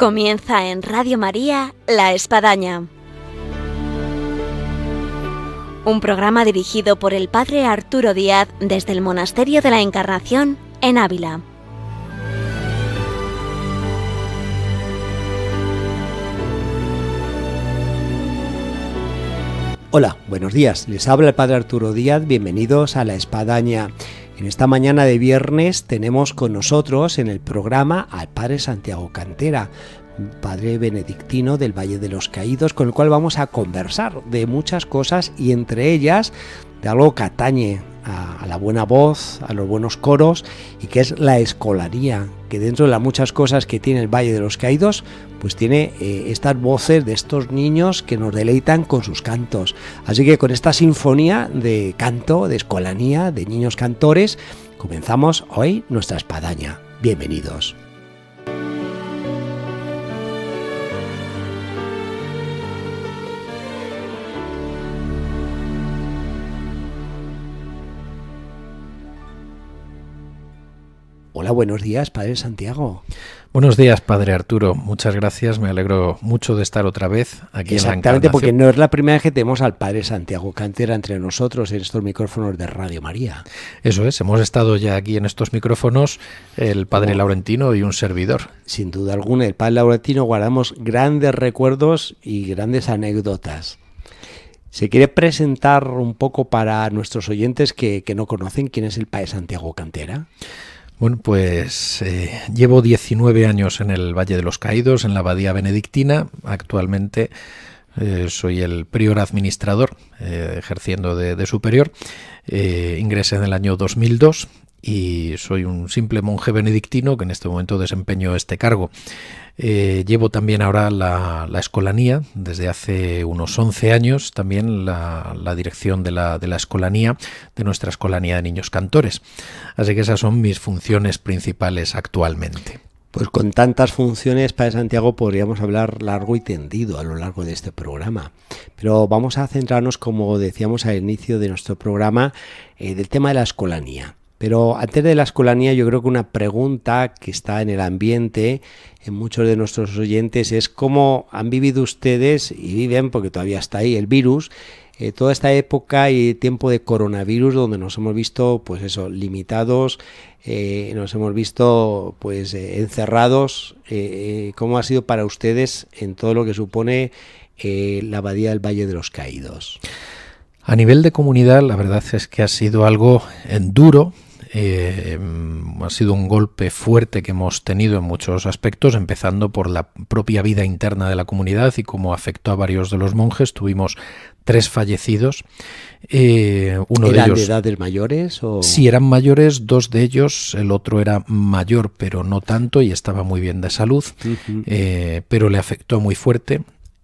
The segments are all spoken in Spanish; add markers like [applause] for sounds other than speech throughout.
Comienza en Radio María La Espadaña. Un programa dirigido por el Padre Arturo Díaz desde el Monasterio de la Encarnación en Ávila. Hola, buenos días. Les habla el Padre Arturo Díaz. Bienvenidos a La Espadaña. En esta mañana de viernes tenemos con nosotros en el programa al Padre Santiago Cantera, Padre Benedictino del Valle de los Caídos, con el cual vamos a conversar de muchas cosas y entre ellas de algo que a, la buena voz, a los buenos coros y que es la escolaría, que dentro de las muchas cosas que tiene el Valle de los Caídos, pues tiene eh, estas voces de estos niños que nos deleitan con sus cantos. Así que con esta sinfonía de canto, de escolanía, de niños cantores, comenzamos hoy nuestra espadaña. Bienvenidos. buenos días, Padre Santiago. Buenos días, Padre Arturo. Muchas gracias. Me alegro mucho de estar otra vez aquí. Exactamente, porque no es la primera vez que tenemos al Padre Santiago Cantera entre nosotros en estos micrófonos de Radio María. Eso es, hemos estado ya aquí en estos micrófonos el Padre Laurentino y un servidor. Sin duda alguna, el Padre Laurentino guardamos grandes recuerdos y grandes anécdotas. ¿Se quiere presentar un poco para nuestros oyentes que, que no conocen quién es el Padre Santiago Cantera? Bueno, pues eh, llevo 19 años en el Valle de los Caídos, en la Abadía Benedictina. Actualmente eh, soy el prior administrador, eh, ejerciendo de, de superior. ingresé en el año 2002 y soy un simple monje benedictino que en este momento desempeño este cargo. Eh, llevo también ahora la, la, escolanía, desde hace unos 11 años también la, dirección de la, de la, escolanía, de nuestra escolanía de niños cantores. Así que esas son mis funciones principales actualmente. Pues con tantas funciones, Padre Santiago, podríamos hablar largo y tendido a lo largo de este programa. Pero vamos a centrarnos, como decíamos al inicio de nuestro programa, eh, del tema de la escolanía. Pero antes de la escolanía, yo creo que una pregunta que está en el ambiente en muchos de nuestros oyentes es cómo han vivido ustedes y viven, porque todavía está ahí el virus, eh, toda esta época y tiempo de coronavirus donde nos hemos visto, pues eso, limitados, eh, nos hemos visto, pues, eh, encerrados. ¿Cómo ha sido para ustedes en todo lo que supone la abadía del Valle de los Caídos? A nivel de comunidad, la verdad es que ha sido algo duro, eh, mm, ha sido un golpe fuerte que hemos tenido en muchos aspectos, empezando por la propia vida interna de la comunidad y cómo afectó a varios de los monjes. Tuvimos tres fallecidos. ¿Era eh, uno de, ellos, de edades mayores? O? Sí, eran mayores, dos de ellos, el otro era mayor, pero no tanto y estaba muy bien de salud, eh, pero le afectó muy fuerte.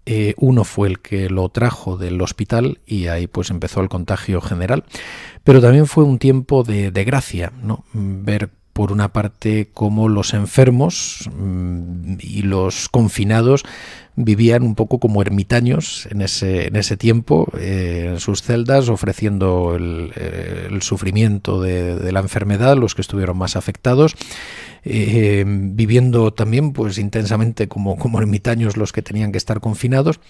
Eh, uno fue el que lo trajo del hospital y ahí pues empezó el contagio general. Pero también fue un tiempo de, de gracia, ¿no? Ver por una parte como los enfermos mm, y los confinados vivían un poco como ermitaños en ese, en ese tiempo, eh, en sus celdas, ofreciendo el, eh, sufrimiento de, la enfermedad, los que estuvieron más afectados, eh, viviendo también pues intensamente como, como ermitaños los que tenían que estar confinados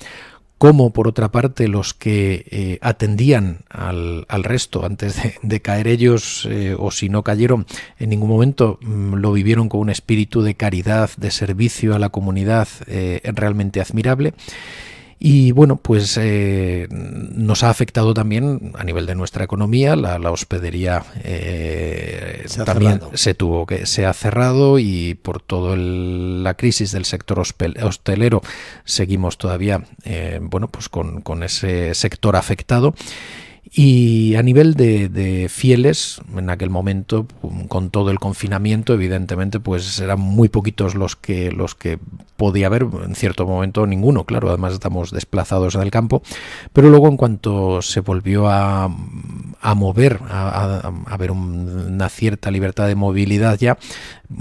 como por otra parte los que eh, atendían al, resto antes de, caer ellos eh, o si no cayeron en ningún momento mm, lo vivieron con un espíritu de caridad, de servicio a la comunidad eh, realmente admirable y bueno, pues eh, nos ha afectado también a nivel de nuestra economía. La, hospedería eh, también se tuvo que se ha cerrado y por toda la crisis del sector hostelero seguimos todavía, eh, bueno, pues con, con ese sector afectado. Y a nivel de, fieles, en aquel momento, mm, con todo el confinamiento, evidentemente, pues eran muy poquitos los que, los que podía haber, en cierto momento ninguno, claro, además estamos desplazados en el campo, pero luego en cuanto se volvió a, mover, a, haber una cierta libertad de movilidad ya,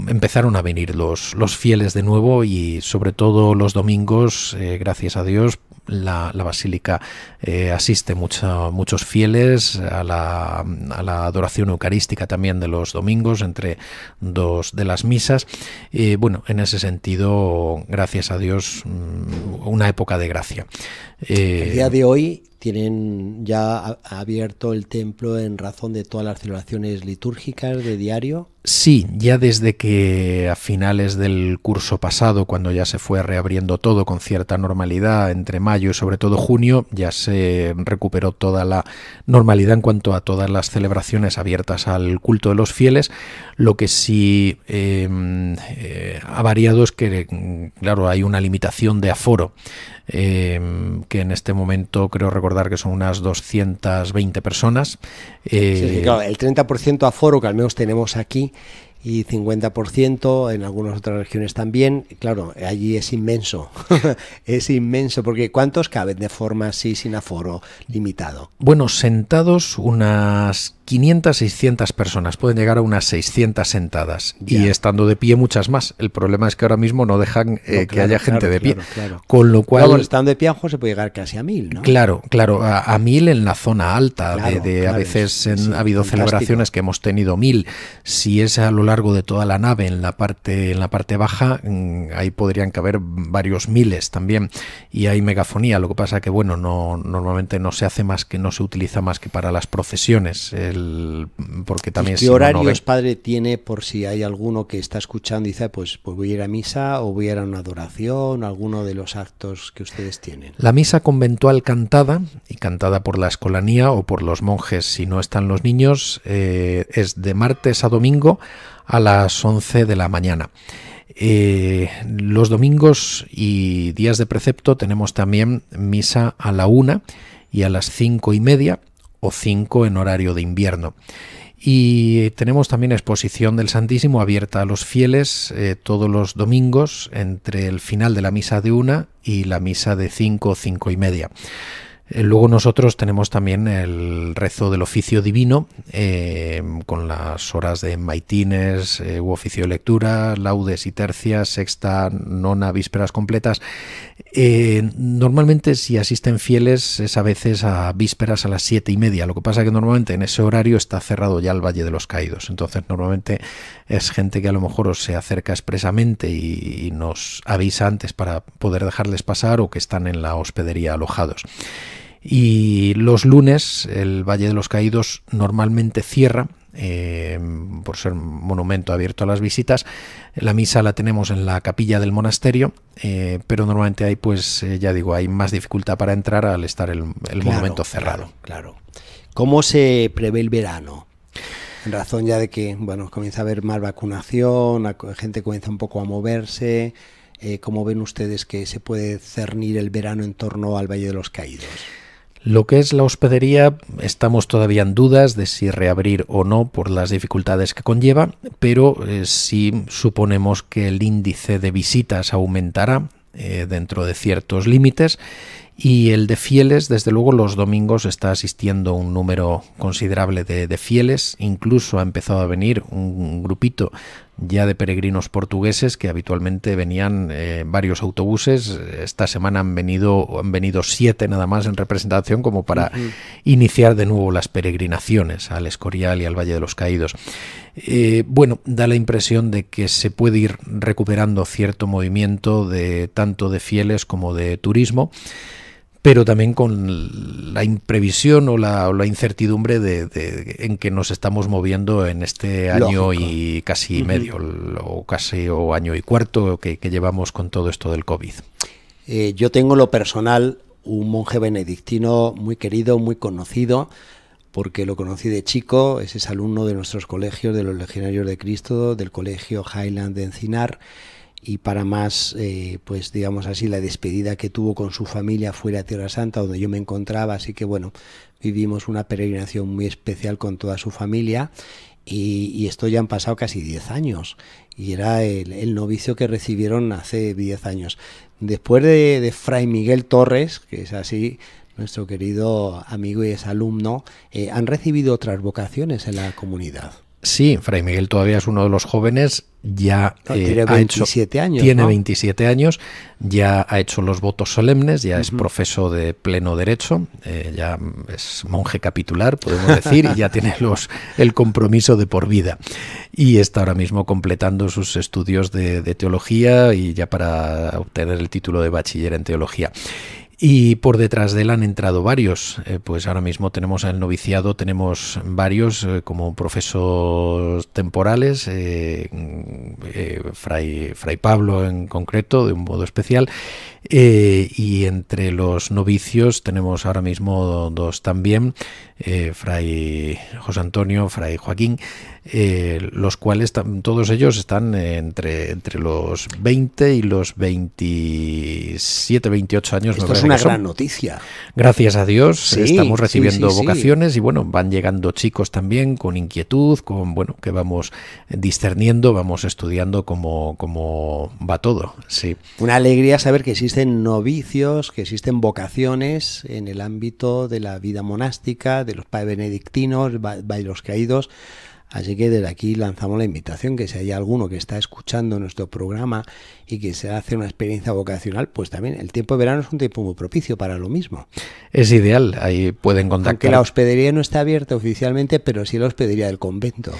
empezaron a venir los, los fieles de nuevo y sobre todo los domingos, eh, gracias a Dios, la, basílica eh, asiste a muchos fieles a la, adoración eucarística también de los domingos entre dos de las misas. bueno, en ese sentido, gracias a Dios, mm, una época de gracia. día de hoy tienen ya abierto el templo en razón de todas las celebraciones litúrgicas de diario. Sí, ya desde que a finales del curso pasado, cuando ya se fue reabriendo todo con cierta normalidad entre mayo y sobre todo junio, ya se recuperó toda la normalidad en cuanto a todas las celebraciones abiertas al culto de los fieles. Lo que sí em, eh, ha variado es que, claro, hay una limitación de aforo em, que en este momento creo recordar recordar que son unas 220 personas. Eh, sí, claro, el 30% aforo que al menos tenemos aquí y 50%, en algunas otras regiones también. Claro, allí es inmenso, [laughs] es inmenso, porque ¿cuántos caben de forma así sin aforo limitado? Bueno, sentados unas 500, 600 personas, pueden llegar a unas 600 sentadas y estando de pie muchas más. El problema es que ahora mismo no dejan eh, que haya gente de pie. Con lo cual... estando de pie, se puede llegar casi a mil, ¿no? Claro, claro, a, mil en la zona alta. de, a veces ha habido celebraciones que hemos tenido mil. Si es a lo largo de toda la nave, en la parte, en la parte baja, mm, ahí podrían caber varios miles también. Y hay megafonía, lo que pasa que, bueno, no, normalmente no se hace más que, no se utiliza más que para las procesiones, el, porque también... ¿Qué horarios, padre, tiene por si hay alguno que está escuchando y dice, pues, pues voy a ir a misa o voy a ir a una adoración, alguno de los actos que ustedes tienen? La misa conventual cantada, y cantada por la escolanía o por los monjes si no están los niños, eh, es de martes a domingo a las 11 de la mañana. Eh, los domingos y días de precepto tenemos también misa a la una y a las cinco y media o cinco en horario de invierno. Y tenemos también exposición del Santísimo abierta a los fieles eh, todos los domingos entre el final de la misa de una y la misa de cinco o cinco y media. Eh, luego nosotros tenemos también el rezo del oficio divino em, con las horas de maitines eh, u oficio de lectura, laudes y tercias, sexta, nona, vísperas completas. Eh, normalmente si asisten fieles es a veces a vísperas a las siete y media. Lo que pasa es que normalmente en ese horario está cerrado ya el Valle de los Caídos. Entonces normalmente es gente que a lo mejor os se acerca expresamente y nos avisa antes para poder dejarles pasar o que están en la hospedería alojados. Y los lunes el Valle de los Caídos normalmente cierra eh, por ser monumento abierto a las visitas. La misa la tenemos en la capilla del monasterio, eh, pero normalmente hay, pues, eh, ya digo, hay más dificultad para entrar al estar el, monumento cerrado. Claro, ¿Cómo se prevé el verano? En razón ya de que, bueno, comienza a haber más vacunación, la gente comienza un poco a moverse. ¿Cómo ven ustedes que se puede cernir el verano en torno al Valle de los Caídos? Lo que es la hospedería, estamos todavía en dudas de si reabrir o no por las dificultades que conlleva, pero eh, si suponemos que el índice de visitas aumentará eh, dentro de ciertos límites y el de fieles, desde luego, los domingos está asistiendo un número considerable de, fieles. Incluso ha empezado a venir un grupito ya de peregrinos portugueses que habitualmente venían eh, varios autobuses. Esta semana han venido, han venido siete nada más en representación como para iniciar de nuevo las peregrinaciones al Escorial y al Valle de los Caídos. Eh, bueno, da la impresión de que se puede ir recuperando cierto movimiento de tanto de fieles como de turismo pero también con la imprevisión o la, incertidumbre de, en que nos estamos moviendo en este año y casi medio, o casi o año y cuarto que, llevamos con todo esto del COVID. Eh, yo tengo lo personal un monje benedictino muy querido, muy conocido, porque lo conocí de chico, ese es alumno de nuestros colegios, de los Legionarios de Cristo, del Colegio Highland de Encinar y para más, eh, pues digamos así, la despedida que tuvo con su familia fuera a Tierra Santa, donde yo me encontraba, así que bueno, vivimos una peregrinación muy especial con toda su familia y, esto ya han pasado casi 10 años y era el, novicio que recibieron hace 10 años. Después de, Fray Miguel Torres, que es así, nuestro querido amigo y exalumno, alumno, eh, han recibido otras vocaciones en la comunidad. Sí, Fray Miguel todavía es uno de los jóvenes, ya eh, tiene 27 años. ya ha hecho los votos solemnes, ya es profesor de pleno derecho, eh, ya es monje capitular, podemos decir, y ya tiene el compromiso de por vida. Y está ahora mismo completando sus estudios de, de teología y ya para obtener el título de bachiller en teología. Y por detrás de él han entrado varios. Eh, pues ahora mismo tenemos al noviciado, tenemos varios eh, como profesos temporales, eh, Fray, Fray, Pablo en concreto, de un modo especial. y entre los novicios tenemos ahora mismo dos también. Eh, fray José Antonio, fray Joaquín, eh, los cuales todos ellos están entre, entre los 20 y los 27, 28 años. Esto es una gran noticia. Gracias a Dios estamos recibiendo vocaciones y bueno, van llegando chicos también con inquietud, con bueno, que vamos discerniendo, vamos estudiando cómo, va todo. Una alegría saber que existen novicios, que existen vocaciones en el ámbito de la vida monástica, de los padres benedictinos, bailos caídos, Así que desde aquí lanzamos la invitación que si hay alguno que está escuchando nuestro programa y que se hace una experiencia vocacional, pues también el tiempo de verano es un tiempo muy propicio para lo mismo. Es ideal, ahí pueden contactar. Aunque la hospedería no está abierta oficialmente, pero sí la hospedería del convento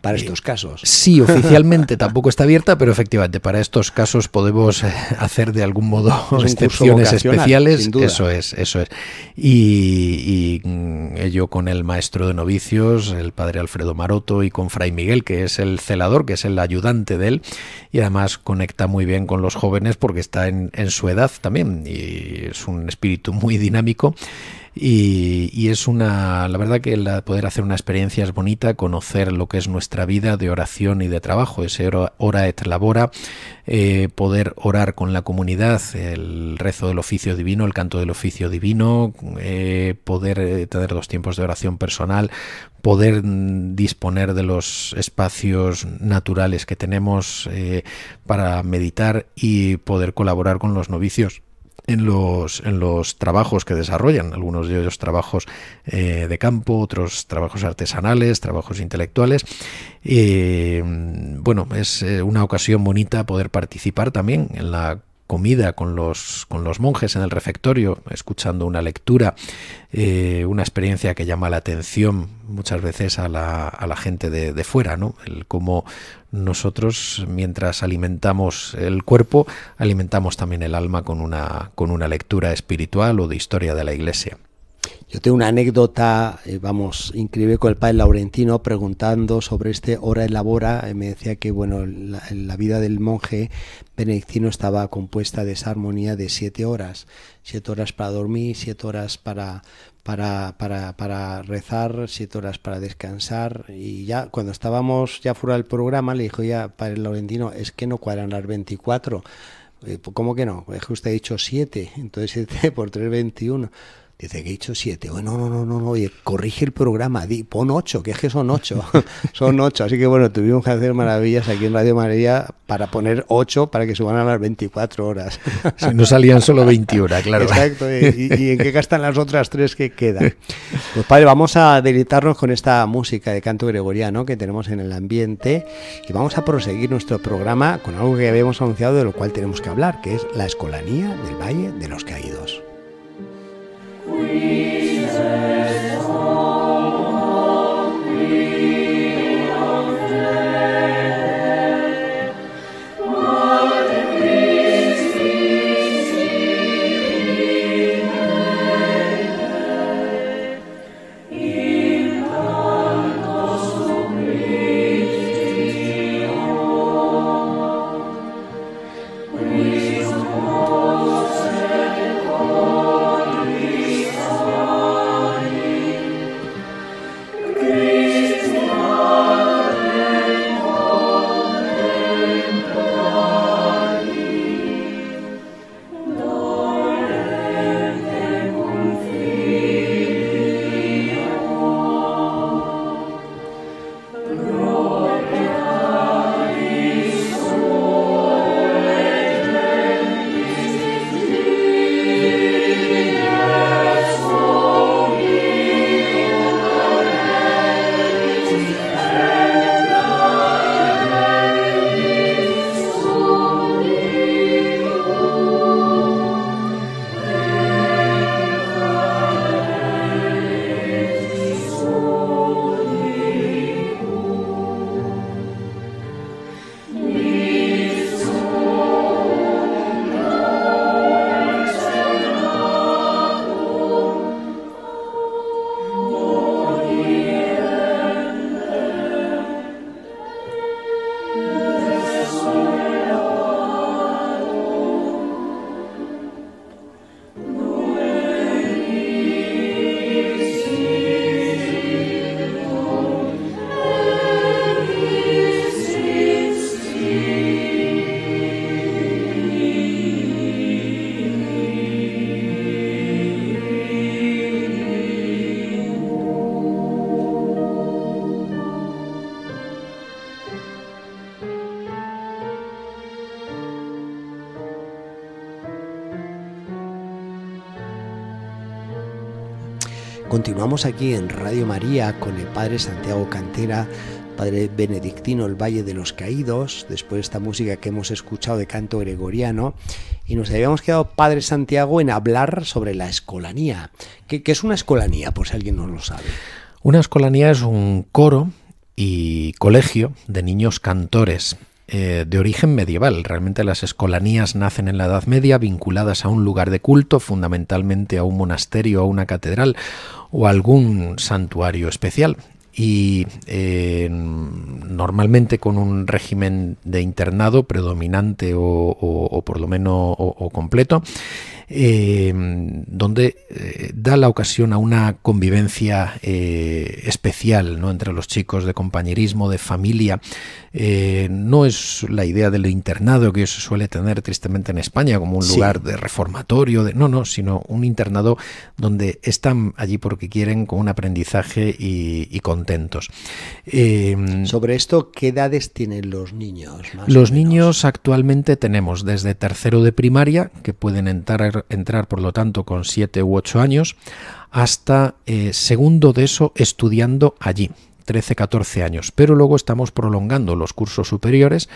para eh, estos casos. Sí, [laughs] oficialmente tampoco está abierta, pero efectivamente para estos casos podemos eh, hacer de algún modo excepciones especiales. Eso es, eso es. Y, y mm, ello con el maestro de novicios, el padre Alfredo Maroto y con Fray Miguel, que es el celador, que es el ayudante de él, y además conecta muy bien con los jóvenes porque está en su edad también y es un espíritu muy dinámico y, es una, la verdad que la, poder hacer una experiencia es bonita, conocer lo que es nuestra vida de oración y de trabajo, ese hora et labora, eh, poder orar con la comunidad, el rezo del oficio divino, el canto del oficio divino, eh, poder eh, tener dos tiempos de oración personal, poder mm, disponer de los espacios naturales que tenemos para meditar y poder colaborar con los novicios en los, en los trabajos que desarrollan, algunos de ellos trabajos eh, de campo, otros trabajos artesanales, trabajos intelectuales. Eh, bueno, es eh, una ocasión bonita poder participar también en la comida con los, con los monjes en el refectorio, escuchando una lectura, eh, una experiencia que llama la atención muchas veces a la, gente de, de, fuera, ¿no? El cómo nosotros, mientras alimentamos el cuerpo, alimentamos también el alma con una, con una lectura espiritual o de historia de la iglesia. Yo tengo una anécdota, eh, vamos, increíble con el padre Laurentino preguntando sobre este hora elabora. Eh, me decía que, bueno, la, vida del monje benedictino estaba compuesta de esa armonía de siete horas. Siete horas para dormir, siete horas para, para, rezar, siete horas para descansar. Y ya cuando estábamos ya fuera del programa, le dijo ya, padre Laurentino, es que no cuadran las 24. Eh, pues, ¿Cómo que no? Es que usted ha dicho siete, entonces siete [laughs] por tres, veintiuno. Dice que he dicho siete. Bueno, no, no, no, no, oye, corrige el programa, di, pon ocho, que es que son ocho. [laughs] son ocho. Así que bueno, tuvimos que hacer maravillas aquí en Radio María para poner ocho para que suban a las 24 horas. [laughs] si no salían solo 20 horas, claro. Exacto. ¿Y, y en qué gastan las otras tres que quedan? Pues padre, vamos a deleitarnos con esta música de canto gregoriano que tenemos en el ambiente y vamos a proseguir nuestro programa con algo que habíamos anunciado de lo cual tenemos que hablar, que es la escolanía del Valle de los Caídos. We Continuamos aquí en Radio María con el Padre Santiago Cantera, Padre Benedictino, el Valle de los Caídos, después de esta música que hemos escuchado de canto gregoriano, y nos habíamos quedado, Padre Santiago, en hablar sobre la escolanía. que qué es una escolanía, por si alguien no lo sabe? Una escolanía es un coro y colegio de niños cantores eh, de origen medieval. Realmente las escolanías nacen en la Edad Media vinculadas a un lugar de culto, fundamentalmente a un monasterio, a una catedral o a algún santuario especial y eh, normalmente con un régimen de internado predominante o, por lo menos o completo Em, donde eh, da la ocasión a una convivencia eh, especial ¿no? entre los chicos, de compañerismo, de familia. Eh, no es la idea del internado que se suele tener tristemente en España como un lugar de reformatorio, de, no, no, sino un internado donde están allí porque quieren con un aprendizaje y, contentos. Em, Sobre esto, ¿qué edades tienen los niños? los niños actualmente tenemos desde tercero de primaria, que pueden entrar entrar, por lo tanto, con 7 u 8 años, hasta eh, segundo de eso estudiando allí. 13-14 años, pero luego estamos prolongando los cursos superiores.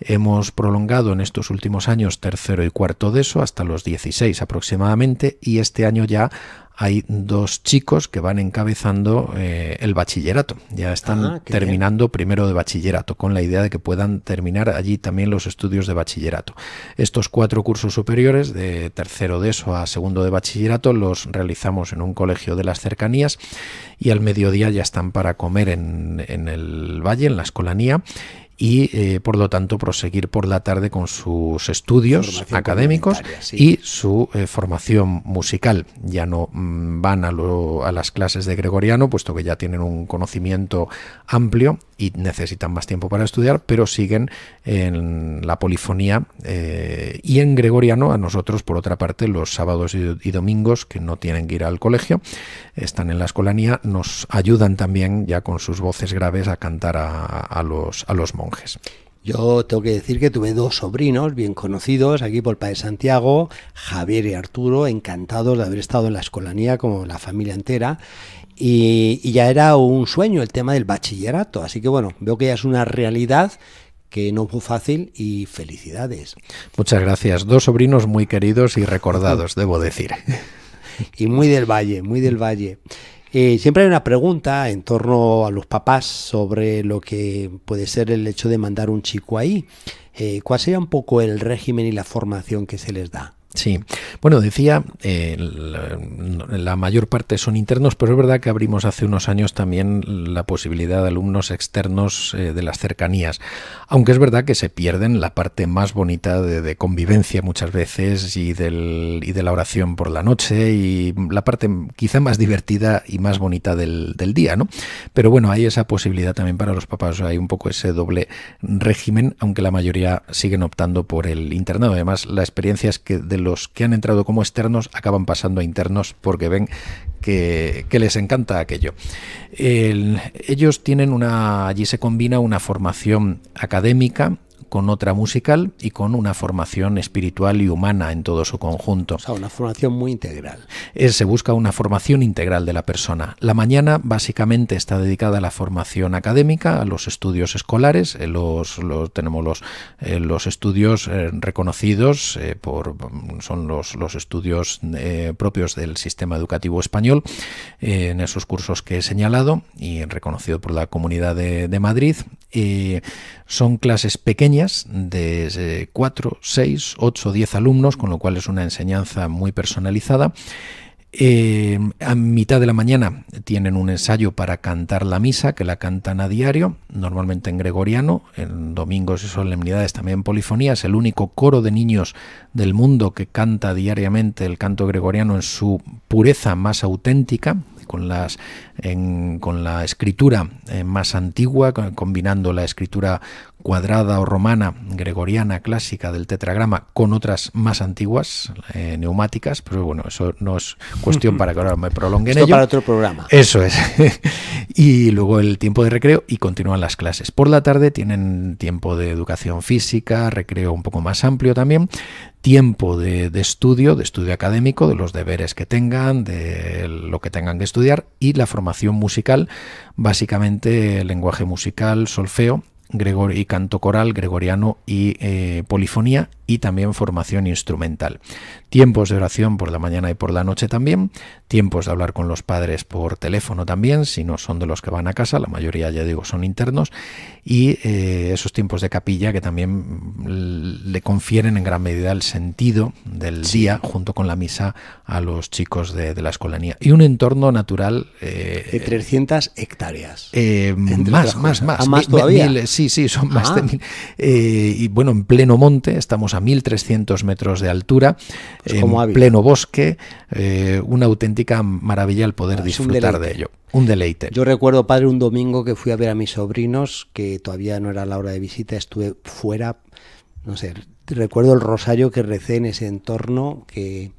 Hemos prolongado en estos últimos años tercero y cuarto de eso hasta los 16 aproximadamente y este año ya hay dos chicos que van encabezando eh, el bachillerato. Ya están ah, terminando primero de bachillerato, con la idea de que puedan terminar allí también los estudios de bachillerato. Estos cuatro cursos superiores, de tercero de eso a segundo de bachillerato, los realizamos en un colegio de las cercanías y al mediodía ya están para comer en, en el valle, en la escolanía, y eh, por lo tanto proseguir por la tarde con sus estudios académicos y su eh, formación musical. Ya no mm, van a, las clases de gregoriano, puesto que ya tienen un conocimiento amplio y necesitan más tiempo para estudiar, pero siguen en la polifonía eh, y en gregoriano a nosotros, por otra parte, los sábados y, domingos que no tienen que ir al colegio, están en la escolanía, nos ayudan también ya con sus voces graves a cantar a, los, a yo tengo que decir que tuve dos sobrinos bien conocidos aquí por el Padre Santiago, Javier y Arturo, encantados de haber estado en la escolanía como la familia entera. Y, y ya era un sueño el tema del bachillerato, así que bueno, veo que ya es una realidad que no fue fácil y felicidades. Muchas gracias, dos sobrinos muy queridos y recordados, debo decir. [laughs] y muy del valle, muy del valle. Eh, siempre hay una pregunta en torno a los papás sobre lo que puede ser el hecho de mandar un chico ahí. Eh, ¿Cuál sería un poco el régimen y la formación que se les da? Sí, bueno, decía, eh, la, mayor parte son internos, pero es verdad que abrimos hace unos años también la posibilidad de alumnos externos eh, de las cercanías, aunque es verdad que se pierden la parte más bonita de, convivencia muchas veces y, del, de la oración por la noche y la parte quizá más divertida y más bonita del, día, ¿no? Pero bueno, hay esa posibilidad también para los papás, hay un poco ese doble régimen, aunque la mayoría siguen optando por el internado. Además, la experiencia es que del los que han entrado como externos acaban pasando a internos porque ven que, les encanta aquello. ellos tienen una, allí se combina una formación académica con otra musical y con una formación espiritual y humana en todo su conjunto. O sea, una formación muy integral. se busca una formación integral de la persona. La mañana básicamente está dedicada a la formación académica, a los estudios escolares, eh, los, tenemos los, eh, los estudios eh, reconocidos por son los, estudios propios del sistema educativo español en esos cursos que he señalado y reconocido por la Comunidad de, de Madrid. son clases pequeñas de 4, 6, 8, 10 alumnos, con lo cual es una enseñanza muy personalizada. Eh, a mitad de la mañana tienen un ensayo para cantar la misa, que la cantan a diario, normalmente en gregoriano, en domingos y solemnidades también en polifonía. Es el único coro de niños del mundo que canta diariamente el canto gregoriano en su pureza más auténtica, con, las, en, con la escritura eh, más antigua, combinando la escritura cuadrada o romana, gregoriana, clásica del tetragrama, con otras más antiguas, eh, neumáticas, pero bueno, eso no es cuestión [laughs] para que ahora me prolonguen Esto ello. para otro programa. Eso es. [laughs] y luego el tiempo de recreo y continúan las clases. Por la tarde tienen tiempo de educación física, recreo un poco más amplio también, tiempo de, de, estudio, de estudio académico, de los deberes que tengan, de lo que tengan que estudiar y la formación musical, básicamente lenguaje musical, solfeo Gregorio y canto coral, gregoriano y eh, polifonía, y también formación instrumental. Tiempos de oración por la mañana y por la noche también, tiempos de hablar con los padres por teléfono también, si no son de los que van a casa, la mayoría ya digo son internos, y eh, esos tiempos de capilla que también mm, le confieren en gran medida el sentido del día junto con la misa a los chicos de, la escolanía. Y un entorno natural... Eh, de 300 hectáreas. Eh, más, más, más, ah, más. sí, sí, son más de ah. mil. y bueno, en pleno monte estamos a 1.300 metros de altura, pues en pleno bosque, eh, una auténtica maravilla el poder ah, disfrutar de ello. Un deleite. Yo recuerdo, padre, un domingo que fui a ver a mis sobrinos, que todavía no era la hora de visita, estuve fuera, no sé, recuerdo el rosario que recé en ese entorno, que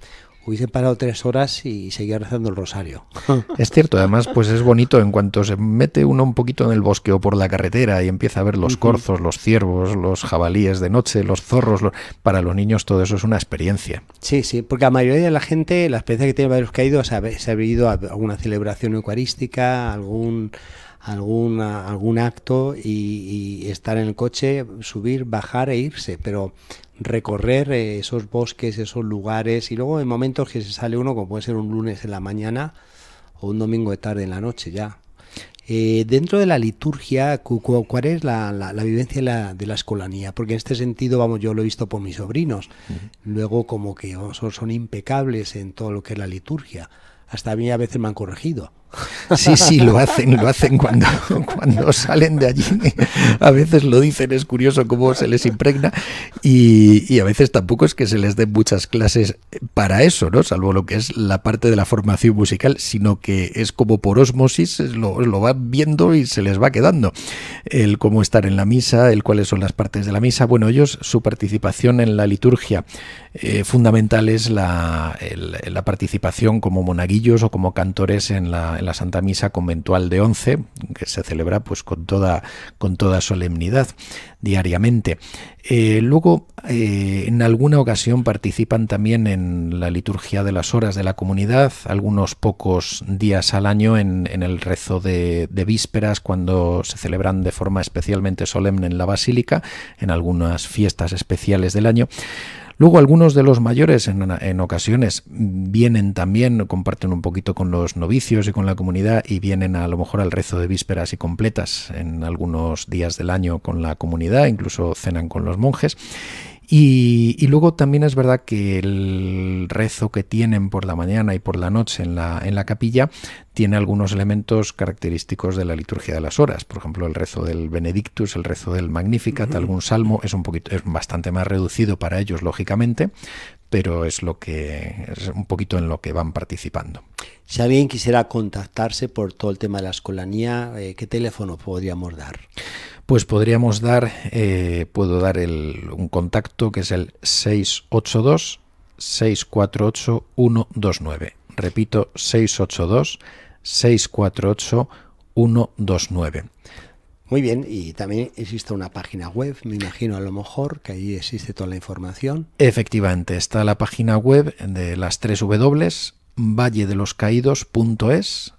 Hubiese parado tres horas y seguía rezando el rosario. [laughs] Es cierto, además, pues es bonito en cuanto se mete uno un poquito en el bosque o por la carretera y empieza a ver los corzos, los ciervos, los jabalíes de noche, los zorros. Para los niños todo eso es una experiencia. Sí, sí, porque la mayoría de la gente, la experiencia que tiene para los que ido, se ha a alguna celebración eucarística, algún acto y, y, estar en el coche, subir, bajar e irse. Pero recorrer eh, esos bosques, esos lugares y luego en momentos que se sale uno, como puede ser un lunes en la mañana o un domingo de tarde en la noche ya. Eh, dentro de la liturgia, ¿cuál es la, la, vivencia de la, escolanía? Porque en este sentido, vamos, yo lo he visto por mis sobrinos. Luego, como que oh, son, son, impecables en todo lo que es la liturgia. Hasta a mí a veces me han corregido. Sí, sí, lo hacen, lo hacen cuando, cuando salen de allí. A veces lo dicen, es curioso cómo se les impregna y, a veces tampoco es que se les den muchas clases para eso, ¿no? Salvo lo que es la parte de la formación musical, sino que es como por osmosis, lo, lo van viendo y se les va quedando. El cómo estar en la misa, el cuáles son las partes de la misa. Bueno, ellos, su participación en la liturgia eh, fundamental es la participación como monaguillos o como cantores en la en la Santa Misa Conventual de Once, que se celebra pues con toda, con toda solemnidad diariamente. Eh, luego, eh, en alguna ocasión participan también en la liturgia de las horas de la comunidad, algunos pocos días al año en, el rezo de, de, vísperas, cuando se celebran de forma especialmente solemne en la basílica, en algunas fiestas especiales del año. Luego algunos de los mayores en, ocasiones vienen también, comparten un poquito con los novicios y con la comunidad y vienen a lo mejor al rezo de vísperas y completas en algunos días del año con la comunidad, incluso cenan con los monjes. Y, luego también es verdad que el rezo que tienen por la mañana y por la noche en la, en la capilla tiene algunos elementos característicos de la liturgia de las horas. Por ejemplo, el rezo del Benedictus, el rezo del Magnificat, algún salmo es un poquito, es bastante más reducido para ellos, lógicamente, pero es lo que es un poquito en lo que van participando. Si alguien quisiera contactarse por todo el tema de la escolanía, eh, ¿qué teléfono podríamos dar? pues podríamos dar, eh, puedo dar un contacto que es el 682 648 129. Repito, 682 648 129. Muy bien, y también existe una página web, me imagino a lo mejor, que ahí existe toda la información. Efectivamente, está la página web de las tres W, los caídos.es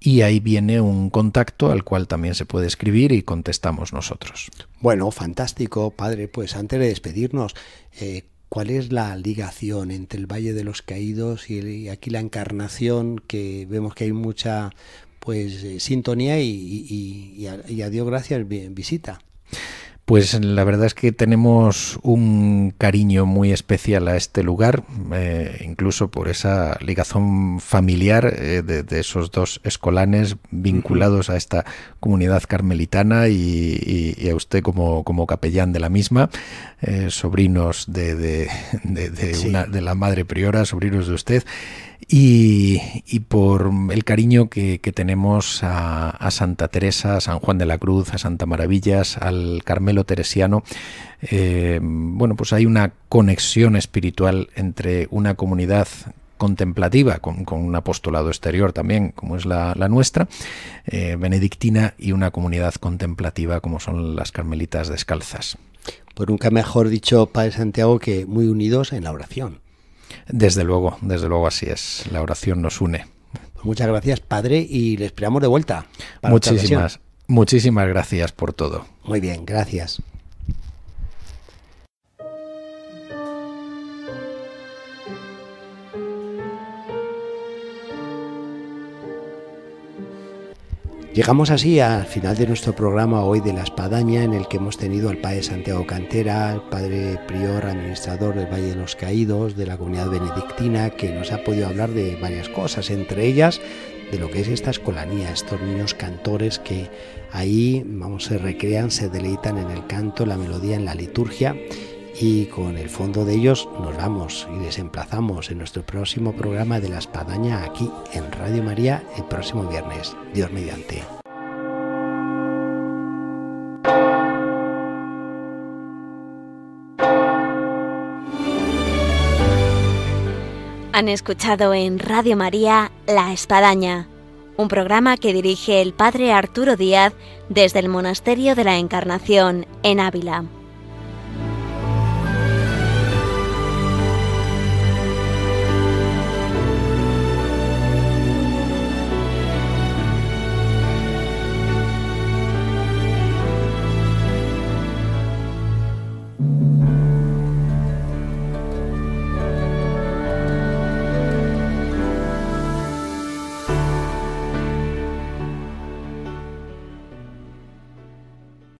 y ahí viene un contacto al cual también se puede escribir y contestamos nosotros. Bueno, fantástico, padre. Pues antes de despedirnos, eh, ¿cuál es la ligación entre el Valle de los Caídos y, aquí la Encarnación? Que vemos que hay mucha pues eh, sintonía y, y a Dios gracias visita. Pues la verdad es que tenemos un cariño muy especial a este lugar, eh, incluso por esa ligazón familiar eh, de, esos dos escolanes vinculados a esta comunidad carmelitana y, a usted como, capellán de la misma, eh, sobrinos de, de, de la madre priora, sobrinos de usted y, por el cariño que, tenemos a, Santa Teresa, a San Juan de la Cruz, a Santa Maravillas, al Carmelo Teresiano, eh, bueno, pues hay una conexión espiritual entre una comunidad contemplativa, con, un apostolado exterior también, como es la, nuestra, eh, benedictina, y una comunidad contemplativa, como son las carmelitas descalzas. Por pues nunca mejor dicho, Padre Santiago, que muy unidos en la oración. Desde luego, desde luego así es. La oración nos une. Pues muchas gracias, padre, y le esperamos de vuelta. Muchísimas, muchísimas gracias por todo. Muy bien, gracias. Llegamos así al final de nuestro programa hoy de la espadaña en el que hemos tenido al padre Santiago Cantera, al padre prior administrador del Valle de los Caídos, de la comunidad benedictina, que nos ha podido hablar de varias cosas, entre ellas de lo que es esta escolanía, estos niños cantores que ahí, vamos, se recrean, se deleitan en el canto, la melodía, en la liturgia y con el fondo de ellos nos vamos y les emplazamos en nuestro próximo programa de la espadaña aquí en Radio María el próximo viernes. Dios mediante. Han escuchado en Radio María La Espadaña, un programa que dirige el Padre Arturo Díaz desde el Monasterio de la Encarnación, en Ávila.